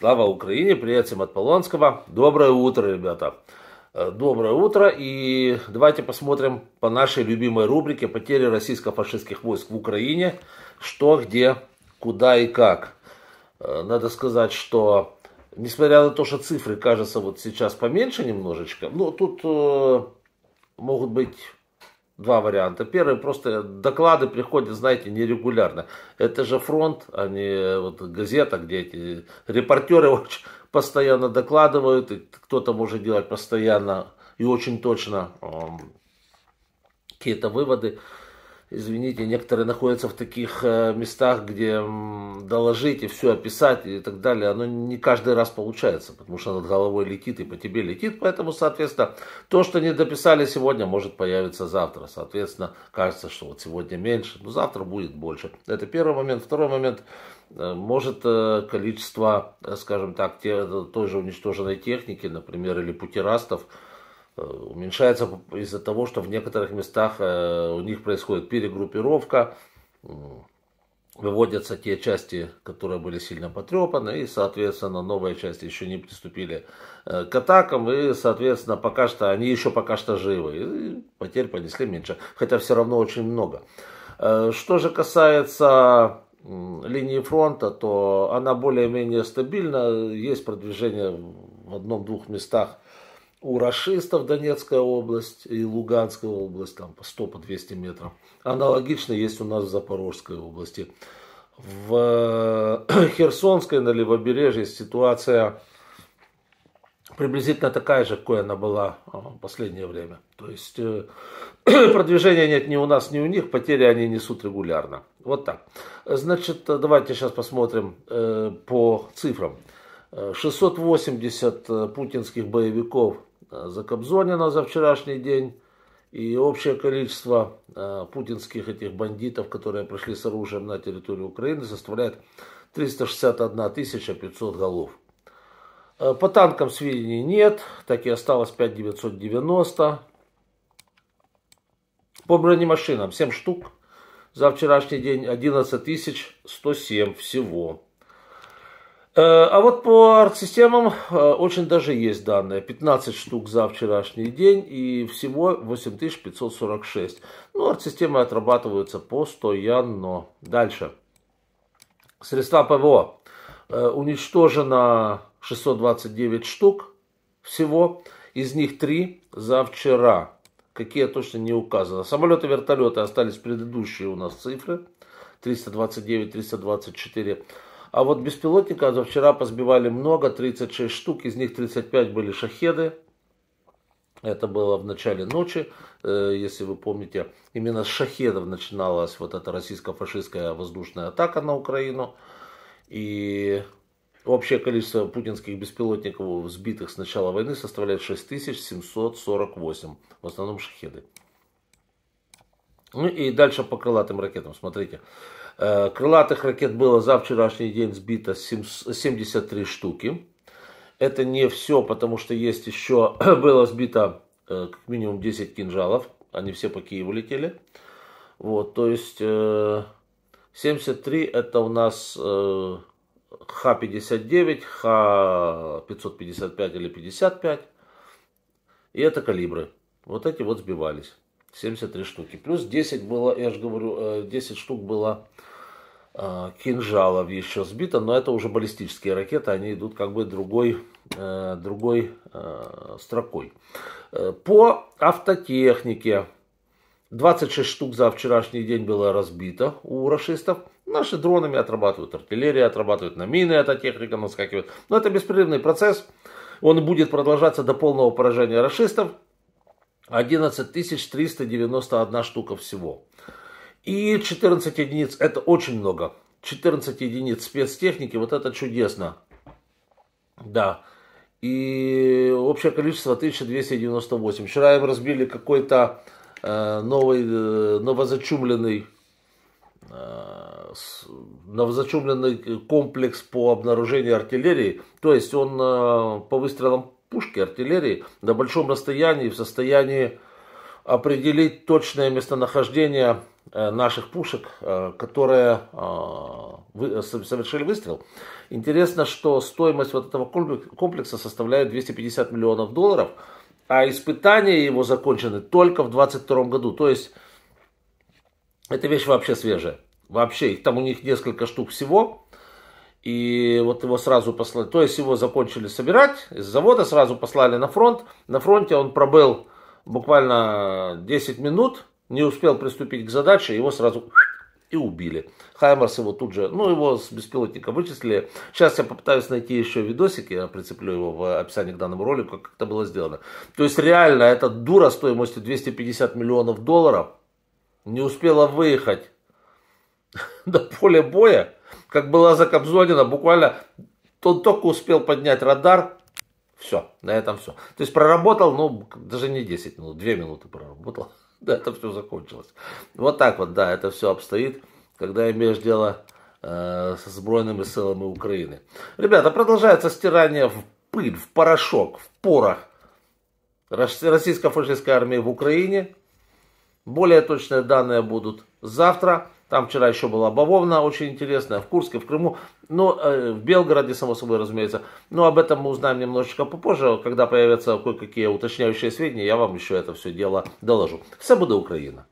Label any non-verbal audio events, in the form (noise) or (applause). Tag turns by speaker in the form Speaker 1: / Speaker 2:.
Speaker 1: Слава Украине, привет всем от Полонского. Доброе утро, ребята. Э, доброе утро. И давайте посмотрим по нашей любимой рубрике «Потери российско-фашистских войск в Украине». Что, где, куда и как. Э, надо сказать, что несмотря на то, что цифры кажется вот сейчас поменьше немножечко, но ну, тут э, могут быть два варианта. Первый, просто доклады приходят, знаете, нерегулярно. Это же фронт, а не вот газета, где эти репортеры (laughs) постоянно докладывают, и кто-то может делать постоянно и очень точно эм, какие-то выводы извините, некоторые находятся в таких э, местах, где доложить и все описать и так далее, оно не каждый раз получается, потому что над головой летит и по тебе летит, поэтому, соответственно, то, что не дописали сегодня, может появиться завтра. Соответственно, кажется, что вот сегодня меньше, но завтра будет больше. Это первый момент. Второй момент, э, может э, количество, скажем так, той же уничтоженной техники, например, или путерастов, Э, уменьшается из-за того, что в некоторых местах э, у них происходит перегруппировка, выводятся те части, которые были сильно потрепаны, и, соответственно, новые части еще не приступили э, к атакам, и, соответственно, пока что они еще пока что живы, и потерь понесли меньше, хотя все равно очень много. Что же касается линии фронта, то она более-менее стабильна, есть продвижение в одном-двух местах – у расистов Донецкая область и Луганская область, там по 100, 200 метров. Аналогично есть у нас в Запорожской области. В э, (clears throat) Херсонской на Левобережье ситуация приблизительно такая же, какой она была в э, последнее время. То есть э, (clears throat) продвижения нет ни у нас, ни у них, потери они несут регулярно. Вот так. Значит, давайте сейчас посмотрим по цифрам. 680 э, путинских боевиков за э, закобзонено за вчерашний день. И общее количество э, путинских этих бандитов, которые пришли с оружием на территорию Украины, составляет 361 500 голов. По танкам сведений нет, так и осталось 5990. По бронемашинам 7 штук. За вчерашний день 11 107 всего. Э, а вот по арт-системам э, очень даже есть данные. 15 штук за вчерашний день и всего 8546. Ну, арт-системы отрабатываются постоянно. Дальше. Средства ПВО. Э, уничтожено 629 штук всего. Из них 3 за вчера. Какие точно не указано. Самолеты, вертолеты остались предыдущие у нас цифры. 329, 324. А вот беспилотника за вчера позбивали много, 36 штук, из них 35 были шахеды. Это было в начале ночи, э, если вы помните, именно с шахедов начиналась вот эта российско-фашистская воздушная атака на Украину. И общее количество путинских беспилотников, сбитых с начала войны, составляет 6748, в основном шахеды. Ну и дальше по крылатым ракетам, смотрите. Э, крылатых ракет было за вчерашний день сбито 73 штуки. Это не все, потому что есть еще, (clears throat) было сбито э, как минимум 10 кинжалов. Они все по Киеву летели. Вот, то есть 73 э, это у нас Х-59, Х-555 или 55. И это калибры. Вот эти вот сбивались. 73 штуки. Плюс 10 было, я же говорю, 10 э, штук было э, кинжалов еще сбито, но это уже баллистические ракеты, они идут как бы другой, э, другой строкой. По автотехнике 26 штук за вчерашний день было разбито у рашистов. Наши дронами отрабатывают, артиллерия отрабатывает, на мины эта техника наскакивает. Но это беспрерывный процесс, он будет продолжаться до полного поражения рашистов. 11 391 штука всего. И 14 единиц, это очень много. 14 единиц спецтехники, вот это чудесно. Да. И общее количество 1298. Вчера им разбили какой-то э, новый, э, новозачумленный, э, с, новозачумленный э, комплекс по обнаружению артиллерии. То есть он э, по выстрелам пушки, артиллерии на большом расстоянии в состоянии определить точное местонахождение э, наших пушек, э, которые э, совершили выстрел. Интересно, что стоимость вот этого комплекса составляет 250 миллионов долларов, а испытания его закончены только в 2022 году. То есть, эта вещь вообще свежая. Вообще, их там у них несколько штук всего и вот его сразу послали, то есть его закончили собирать из завода, сразу послали на фронт. На фронте он пробыл буквально 10 минут, не успел приступить к задаче, его сразу и убили. Хаймерс его тут же, ну его с беспилотника вычислили. Сейчас я попытаюсь найти еще видосик, я прицеплю его в описании к данному ролику, как это было сделано. То есть реально эта дура стоимостью 250 миллионов долларов не успела выехать (laughs) до поля боя, как была закобзонина, буквально он только успел поднять радар, все, на этом все. То есть проработал, ну, даже не 10 минут, 2 минуты проработал. (laughs) Да, это все закончилось. Вот так вот, да, это все обстоит, когда имеешь дело э, со сбройными силами Украины. Ребята, продолжается стирание в пыль, в порошок, в порох российско-фашистской армии в Украине. Более точные данные будут завтра. Там вчера еще была Бавовна очень интересная, в Курске, в Крыму, ну, э, в Белгороде, само собой, разумеется. Но об этом мы узнаем немножечко попозже, когда появятся кое-какие уточняющие сведения, я вам еще это все дело доложу. Все буду Украина!